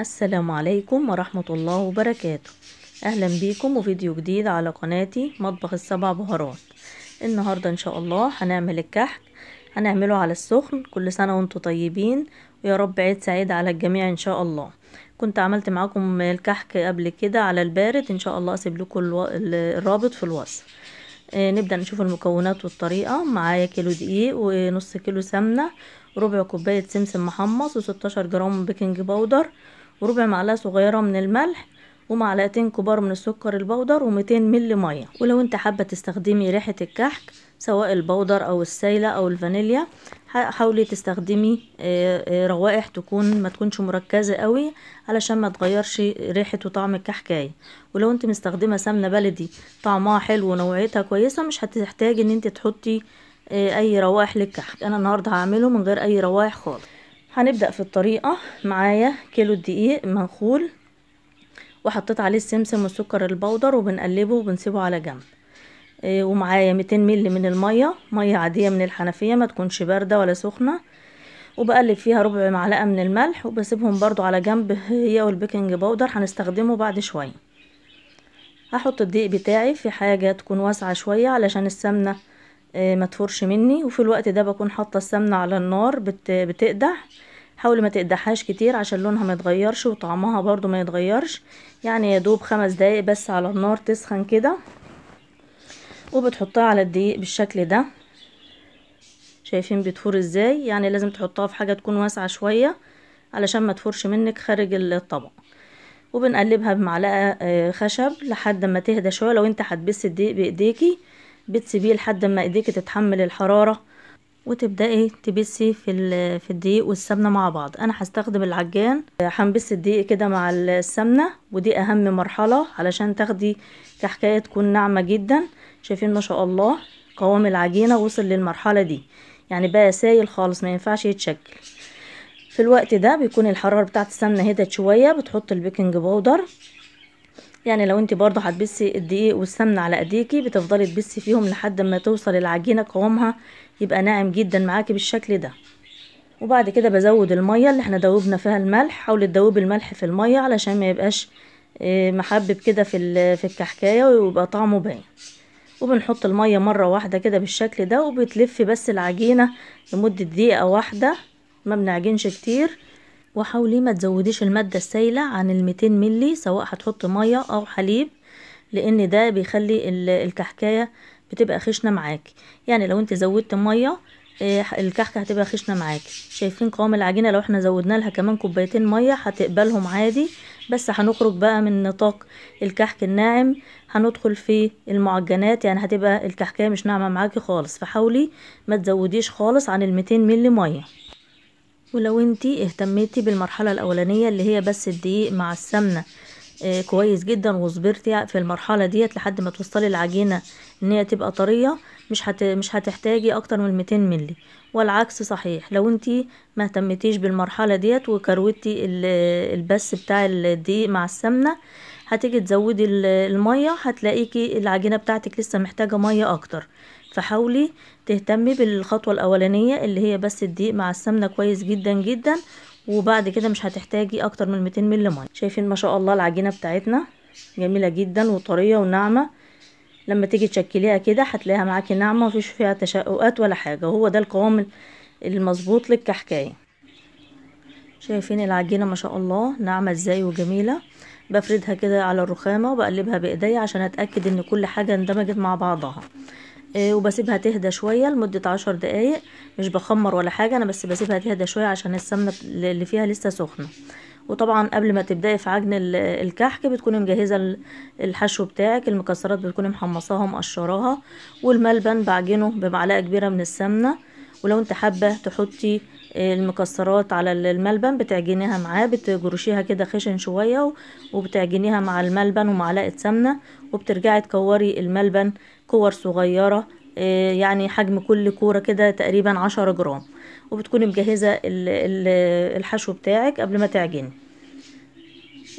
السلام عليكم ورحمة الله وبركاته أهلا بيكم وفيديو جديد على قناتي مطبخ السبع بهارات النهاردة إن شاء الله هنعمل الكحك هنعمله على السخن كل سنة وانتم طيبين ويا رب عيد سعيد على الجميع إن شاء الله كنت عملت معاكم الكحك قبل كده على البارد إن شاء الله أسيب لكم الرابط في الوصف آه، نبدأ نشوف المكونات والطريقة معايا كيلو دقيق ونص كيلو سمنة ربع كوباية سمسم محمص وستاشر جرام بيكنج باودر وربع معلقه صغيره من الملح ومعلقتين كبار من السكر البودر و200 مل ميه ولو انت حابه تستخدمي ريحه الكحك سواء البودر او السايله او الفانيليا حاولي تستخدمي آه، آه، روائح تكون ما تكونش مركزه قوي علشان ما تغيرش ريحه وطعم الكحكايه ولو انت مستخدمه سمنه بلدي طعمها حلو ونوعيتها كويسه مش هتحتاجي ان انت تحطي آه، اي روائح للكحك انا النهارده هعمله من غير اي روائح خالص هنبدأ في الطريقة معايا كيلو الدقيق منخول وحطيت عليه السمسم والسكر البودر وبنقلبه وبنسيبه على جنب إيه ومعايا 200 مل من المية مية عادية من الحنفية ما تكونش باردة ولا سخنة وبقلب فيها ربع معلقة من الملح وبسيبهم برضو على جنب هي والبيكنج بودر هنستخدمه بعد شوية هحط الدقيق بتاعي في حاجة تكون واسعة شوية علشان السمنة آه، ما تفرش مني وفي الوقت ده بكون حاطه السمنه على النار بت بتقدح حاولي ما تقدحهاش كتير عشان لونها ما يتغيرش وطعمها برضو ما يتغيرش يعني يا دوب خمس دقايق بس على النار تسخن كده وبتحطها على الدقيق بالشكل ده شايفين بتفور ازاي يعني لازم تحطها في حاجه تكون واسعه شويه علشان ما تفورش منك خارج الطبق وبنقلبها بمعلقه آه، خشب لحد ما تهدى شويه لو انت هتبسي الدقيق بايديكي بتسيبيه لحد ما ايديكي تتحمل الحراره وتبداي ايه، تبسي في في الدقيق والسمنه مع بعض انا هستخدم العجان هنبس الدقيق كده مع السمنه ودي اهم مرحله علشان تاخدي كحكايه تكون ناعمه جدا شايفين ما شاء الله قوام العجينه وصل للمرحله دي يعني بقى سايل خالص ما ينفعش يتشكل في الوقت ده بيكون الحراره بتاعت السمنه هدت شويه بتحط البيكنج بودر يعني لو انت برضو هتبسي الدقيق والسمنه على ايديكي بتفضلي تبسي فيهم لحد ما توصل العجينه قوامها يبقى ناعم جدا معاكي بالشكل ده وبعد كده بزود الميه اللي احنا دوبنا فيها الملح حاولي تدوبي الملح في الميه علشان ما يبقاش آه، محبب كده في في الكحكايه ويبقى طعمه باين وبنحط الميه مره واحده كده بالشكل ده وبتلف بس العجينه لمده دقيقه واحده ما بنعجنش كتير وحاولي ما تزوديش المادة السائلة عن المتين ملي سواء هتحطي مية او حليب لان ده بيخلي الكحكاية بتبقى خشنة معاكي يعني لو انت زودت مية آه، الكحكة هتبقى خشنة معاكي شايفين قوام العجينة لو احنا زودنا لها كمان كوبايتين مية هتقبلهم عادي بس هنخرج بقى من نطاق الكحك الناعم هندخل في المعجنات يعني هتبقى الكحكاية مش ناعمة معاكي خالص فحاولي ما تزوديش خالص عن المتين ملي مية ولو انتي اهتميتي بالمرحلة الاولانية اللي هي بس الدقيق مع السمنة اه كويس جدا وصبرتي في المرحلة ديت لحد ما توصلي العجينة ان هي تبقى طرية مش هت... مش هتحتاجي اكتر من 200 ملي والعكس صحيح لو انتي ما اهتمتيش بالمرحلة ديت وكروتي البس بتاع الدقيق مع السمنة هتيجي تزودي المية هتلاقيكي العجينة بتاعتك لسه محتاجة مية اكتر فحاولي تهتمي بالخطوة الأولانية اللي هي بس الدقيق مع السمنة كويس جدا جدا وبعد كده مش هتحتاجي أكتر من 200 مل مية شايفين ما شاء الله العجينة بتاعتنا جميلة جدا وطرية وناعمة لما تيجي تشكليها كده هتلاقيها معاكي ناعمة مفيش فيها تشققات ولا حاجة وهو ده القوام المظبوط للكحكاية شايفين العجينة ما شاء الله ناعمة ازاي وجميلة بفردها كده على الرخامة وبقلبها بايديا عشان اتأكد ان كل حاجة اندمجت مع بعضها آه، وبسيبها تهدى شوية لمدة عشر دقايق مش بخمر ولا حاجة انا بس بسيبها تهدى شوية عشان السمنة اللي فيها لسه سخنة وطبعا قبل ما تبدأي في عجن الكحك بتكوني مجهزة الحشو بتاعك المكسرات بتكوني محمصاها ومقشراها والملبن بعجنه بمعلقة كبيرة من السمنة ولو انت حابة تحطي آه، المكسرات على الملبن بتعجنيها معاه بتجرشيها كده خشن شوية وبتعجنيها مع الملبن ومعلقة سمنة وبترجعي تكوري الملبن كور صغيرة آه، يعني حجم كل كورة كده تقريبا عشرة جرام وبتكوني مجهزة الحشو بتاعك قبل ما تعجني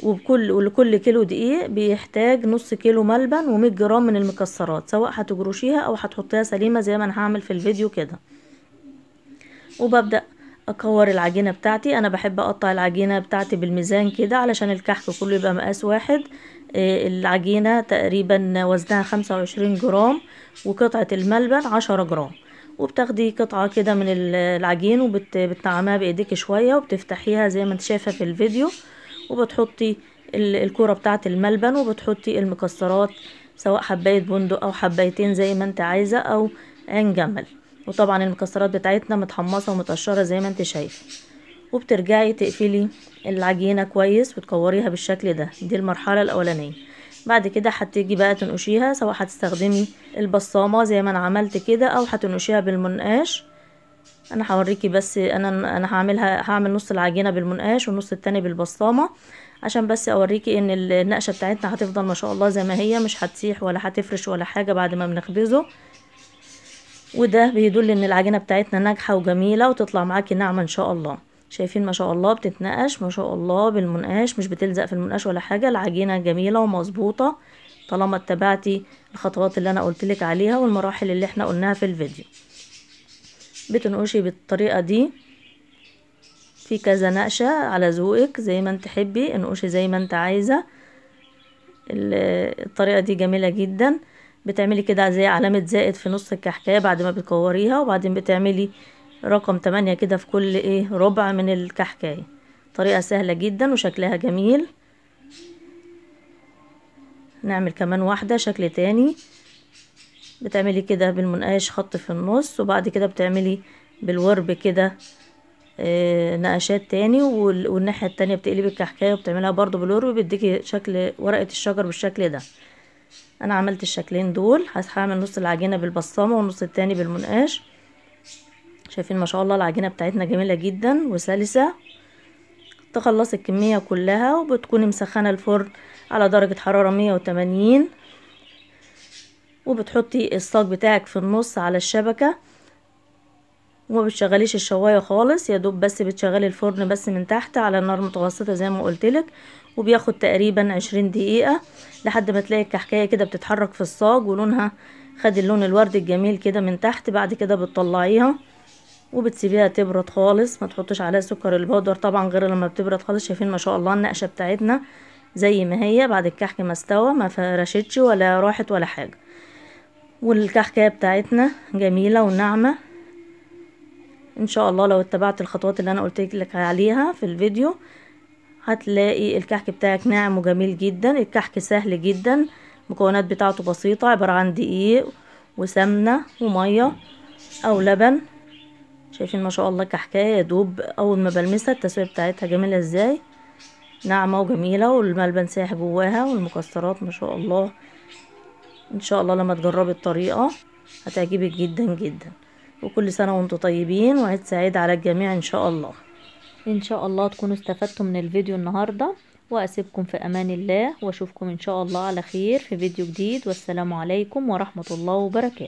وبكل ولكل كيلو دقيق بيحتاج نص كيلو ملبن ومية جرام من المكسرات سواء هتجرشيها او هتحطيها سليمة زي ما انا هعمل في الفيديو كده وببدأ اكور العجينة بتاعتي انا بحب اقطع العجينة بتاعتي بالميزان كده علشان الكحك كله يبقى مقاس واحد إيه، العجينة تقريبا وزنها خمسة وعشرين جرام وقطعة الملبن عشرة جرام وبتاخدي قطعة كده من العجين وبتنعمها بايديك شوية وبتفتحيها زي ما انت شايفة في الفيديو وبتحطي الكرة بتاعة الملبن وبتحطي المكسرات سواء حباية بندق او حبايتين زي ما انت عايزة او عين جمل وطبعا المكسرات بتاعتنا متحمصه ومتقشره زي ما انت شايفه وبترجعي تقفلي العجينه كويس وتكوريها بالشكل ده دي المرحله الاولانيه بعد كده هتيجي بقى تنقشيها سواء هتستخدمي البصامه زي ما انا عملت كده او هتنقشيها بالمنقاش انا هوريكي بس انا انا هعملها هعمل نص العجينه بالمنقاش والنص التاني بالبصامه عشان بس اوريكي ان النقشه بتاعتنا هتفضل ما شاء الله زي ما هي مش هتسيح ولا هتفرش ولا حاجه بعد ما بنخبزه وده بيدل ان العجينه بتاعتنا ناجحه وجميله وتطلع معاكي ناعمه ان شاء الله شايفين ما شاء الله بتتنقش ما شاء الله بالمنقاش مش بتلزق في المنقاش ولا حاجه العجينه جميله ومظبوطه طالما اتبعتي الخطوات اللي انا لك عليها والمراحل اللي احنا قلناها في الفيديو بتنقشي بالطريقه دي في كذا نقشه على ذوقك زي ما انت تحبي انقشي زي ما انت عايزه الطريقه دي جميله جدا بتعملي كده زي علامة زائد في نص الكحكاية بعد ما بتكوريها وبعدين بتعملي رقم تمانية كده في كل ايه ربع من الكحكاية طريقة سهلة جدا وشكلها جميل نعمل كمان واحدة شكل تاني بتعملي كده بالمنقاش خط في النص وبعد كده بتعملي بالورب كده آه نقشات تاني والناحية التانية بتقلبي الكحكاية وبتعملها برضو بالورب بيديكي شكل ورقة الشجر بالشكل ده انا عملت الشكلين دول هعمل نص العجينه بالبصامه والنص التاني بالمنقاش شايفين ما شاء الله العجينه بتاعتنا جميله جدا وسلسه تخلص الكميه كلها وبتكوني مسخنه الفرن على درجه حراره 180 وبتحطي الصاج بتاعك في النص على الشبكه وما بتشغليش الشوايه خالص يا دوب بس بتشغلي الفرن بس من تحت على نار متوسطه زي ما قلتلك وبياخد تقريبا عشرين دقيقة لحد ما تلاقي الكحكاية كده بتتحرك في الصاج ولونها خد اللون الورد الجميل كده من تحت بعد كده بتطلعيها وبتسيبيها تبرد خالص ما تحطش عليها سكر البودر طبعا غير لما بتبرد خالص شايفين ما شاء الله النقشه بتاعتنا زي ما هي بعد الكحك ما استوى ما فرشتش ولا راحت ولا حاجه والكحكايه بتاعتنا جميله وناعمه ان شاء الله لو اتبعت الخطوات اللي انا قلت لك عليها في الفيديو هتلاقي الكحك بتاعك ناعم وجميل جدا الكحك سهل جدا المكونات بتاعته بسيطة عبارة عن دقيق وسمنة ومية أو لبن شايفين ما شاء الله كحكاية دوب أول ما بلمسها التسوية بتاعتها جميلة ازاي ناعمة وجميلة والملبن سايح جواها والمكسرات ما شاء الله ان شاء الله لما تجربي الطريقة هتعجبك جدا جدا وكل سنة وانتم طيبين وعيد سعيد على الجميع ان شاء الله ان شاء الله تكونوا استفدتوا من الفيديو النهاردة واسيبكم في امان الله واشوفكم ان شاء الله على خير في فيديو جديد والسلام عليكم ورحمة الله وبركاته